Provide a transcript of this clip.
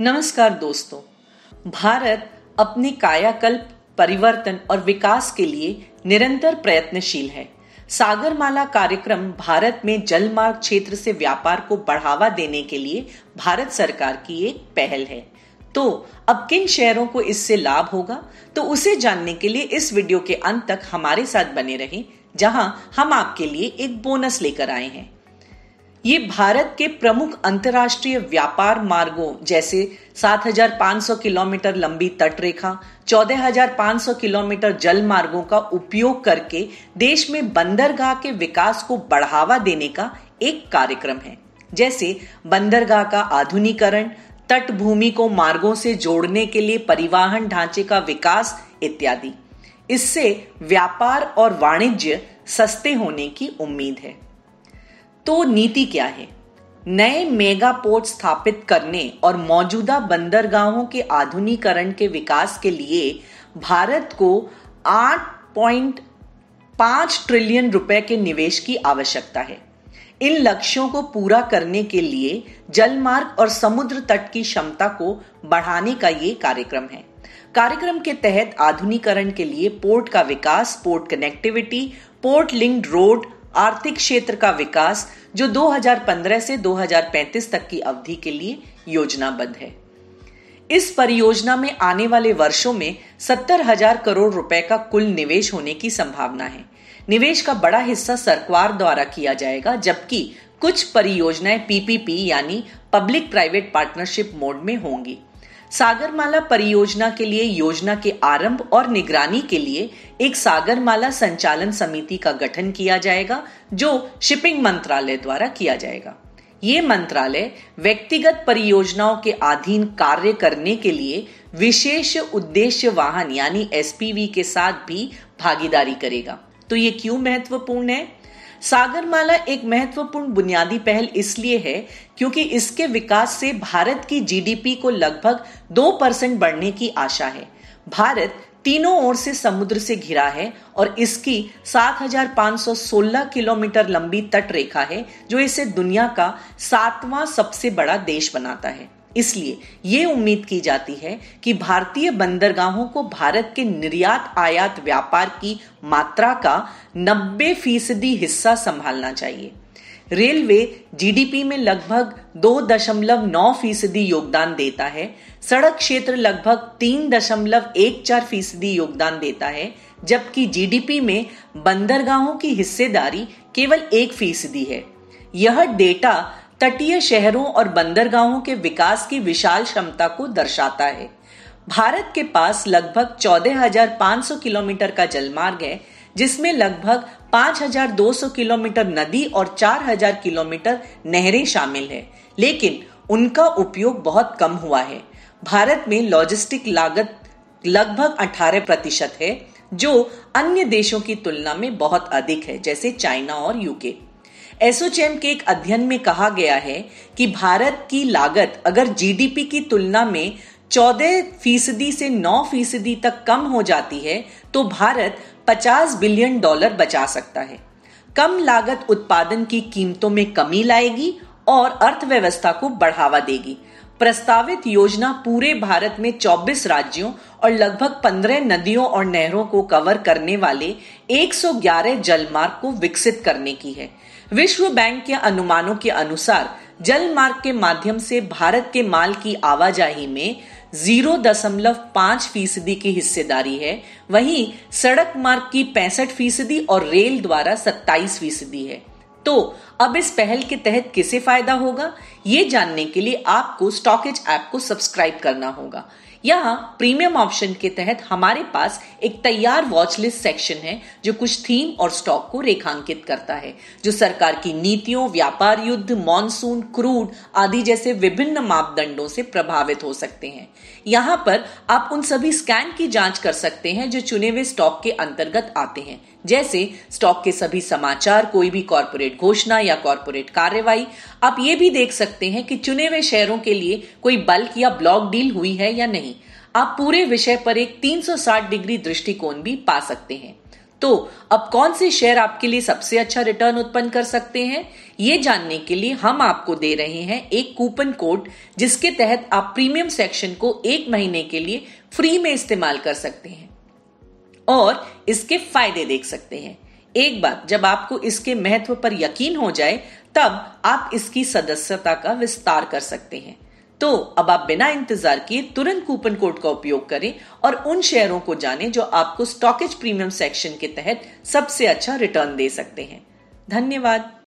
नमस्कार दोस्तों भारत अपने कायाकल्प परिवर्तन और विकास के लिए निरंतर प्रयत्नशील है सागरमाला कार्यक्रम भारत में जलमार्ग क्षेत्र से व्यापार को बढ़ावा देने के लिए भारत सरकार की एक पहल है तो अब किन शहरों को इससे लाभ होगा तो उसे जानने के लिए इस वीडियो के अंत तक हमारे साथ बने रहें जहां हम आपके लिए एक बोनस लेकर आए हैं ये भारत के प्रमुख अंतर्राष्ट्रीय व्यापार मार्गों जैसे 7,500 किलोमीटर लंबी तटरेखा 14,500 किलोमीटर जल मार्गों का उपयोग करके देश में बंदरगाह के विकास को बढ़ावा देने का एक कार्यक्रम है जैसे बंदरगाह का आधुनिकरण तट भूमि को मार्गों से जोड़ने के लिए परिवहन ढांचे का विकास इत्यादि इससे व्यापार और वाणिज्य सस्ते होने की उम्मीद है तो नीति क्या है नए मेगा पोर्ट स्थापित करने और मौजूदा बंदरगाहों के आधुनिकरण के विकास के लिए भारत को 8.5 ट्रिलियन रुपए के निवेश की आवश्यकता है इन लक्ष्यों को पूरा करने के लिए जलमार्ग और समुद्र तट की क्षमता को बढ़ाने का ये कार्यक्रम है कार्यक्रम के तहत आधुनिकरण के लिए पोर्ट का विकास port connectivity port linked road आर्थिक क्षेत्र का विकास जो 2015 से 2035 तक की अवधि के लिए योजनाबद्ध है इस परियोजना में आने वाले वर्षों में सत्तर हजार करोड़ रुपए का कुल निवेश होने की संभावना है निवेश का बड़ा हिस्सा सरकार द्वारा किया जाएगा जबकि कुछ परियोजनाएं पीपीपी यानी पब्लिक प्राइवेट पार्टनरशिप मोड में होंगी सागरमाला परियोजना के लिए योजना के आरंभ और निगरानी के लिए एक सागरमाला संचालन समिति का गठन किया जाएगा जो शिपिंग मंत्रालय द्वारा किया जाएगा ये मंत्रालय व्यक्तिगत परियोजनाओं के अधीन कार्य करने के लिए विशेष उद्देश्य वाहन यानी एसपीवी के साथ भी भागीदारी करेगा तो ये क्यों महत्वपूर्ण है सागरमाला एक महत्वपूर्ण बुनियादी पहल इसलिए है क्योंकि इसके विकास से भारत की जीडीपी को लगभग दो परसेंट बढ़ने की आशा है भारत तीनों ओर से समुद्र से घिरा है और इसकी 7,516 किलोमीटर लंबी तट रेखा है जो इसे दुनिया का सातवां सबसे बड़ा देश बनाता है इसलिए ये उम्मीद की जाती है कि भारतीय बंदरगाहों को भारत के निर्यात आयात व्यापार की मात्रा का 90 फीसदी हिस्सा संभालना चाहिए रेलवे जीडीपी में लगभग 2.9 फीसदी योगदान देता है सड़क क्षेत्र लगभग 3.14 फीसदी योगदान देता है जबकि जीडीपी में बंदरगाहों की हिस्सेदारी केवल एक फीसदी है यह डेटा तटीय शहरों और बंदरगाहों के विकास की विशाल क्षमता को दर्शाता है भारत के पास लगभग 14,500 किलोमीटर का जलमार्ग है जिसमें लगभग 5,200 किलोमीटर नदी और 4,000 किलोमीटर नहरें शामिल हैं, लेकिन उनका उपयोग बहुत कम हुआ है भारत में लॉजिस्टिक लागत लगभग 18 प्रतिशत है जो अन्य देशों की तुलना में बहुत अधिक है जैसे चाइना और यूके एसोचैम के एक अध्ययन में कहा गया है कि भारत की लागत अगर जीडीपी की तुलना में चौदह फीसदी से नौ फीसदी तक कम हो जाती है तो भारत 50 बिलियन डॉलर बचा सकता है कम लागत उत्पादन की कीमतों में कमी लाएगी और अर्थव्यवस्था को बढ़ावा देगी प्रस्तावित योजना पूरे भारत में 24 राज्यों और लगभग 15 नदियों और नहरों को कवर करने वाले 111 जलमार्ग को विकसित करने की है विश्व बैंक के अनुमानों के अनुसार जलमार्ग के माध्यम से भारत के माल की आवाजाही में जीरो दशमलव फीसदी की हिस्सेदारी है वहीं सड़क मार्ग की पैंसठ फीसदी और रेल द्वारा सत्ताईस फीसदी है तो अब इस पहल के तहत किसे फायदा होगा ये जानने के लिए आपको स्टॉकेज ऐप को सब्सक्राइब करना होगा यहाँ प्रीमियम ऑप्शन के तहत हमारे पास एक तैयार वॉच लिस्ट सेक्शन है जो कुछ थीम और स्टॉक को रेखांकित करता है जो सरकार की नीतियों व्यापार युद्ध मॉनसून क्रूड आदि जैसे विभिन्न मापदंडों से प्रभावित हो सकते हैं यहाँ पर आप उन सभी स्कैन की जांच कर सकते हैं जो चुने हुए स्टॉक के अंतर्गत आते हैं जैसे स्टॉक के सभी समाचार कोई भी कॉरपोरेट घोषणा या कॉरपोरेट कार्यवाही आप ये भी देख सकते हैं कि चुने हुए शेयरों के लिए कोई बल्क या ब्लॉक डील हुई है या नहीं आप पूरे विषय पर एक 360 डिग्री दृष्टिकोण भी पा सकते हैं तो अब कौन से शेयर आपके लिए सबसे अच्छा रिटर्न उत्पन्न कर सकते हैं ये जानने के लिए हम आपको दे रहे हैं एक कूपन कोड जिसके तहत आप प्रीमियम सेक्शन को एक महीने के लिए फ्री में इस्तेमाल कर सकते हैं और इसके फायदे देख सकते हैं एक बार जब आपको इसके महत्व पर यकीन हो जाए तब आप इसकी सदस्यता का विस्तार कर सकते हैं तो अब आप बिना इंतजार किए तुरंत कूपन कोड का उपयोग करें और उन शेयरों को जानें जो आपको स्टॉकेज प्रीमियम सेक्शन के तहत सबसे अच्छा रिटर्न दे सकते हैं धन्यवाद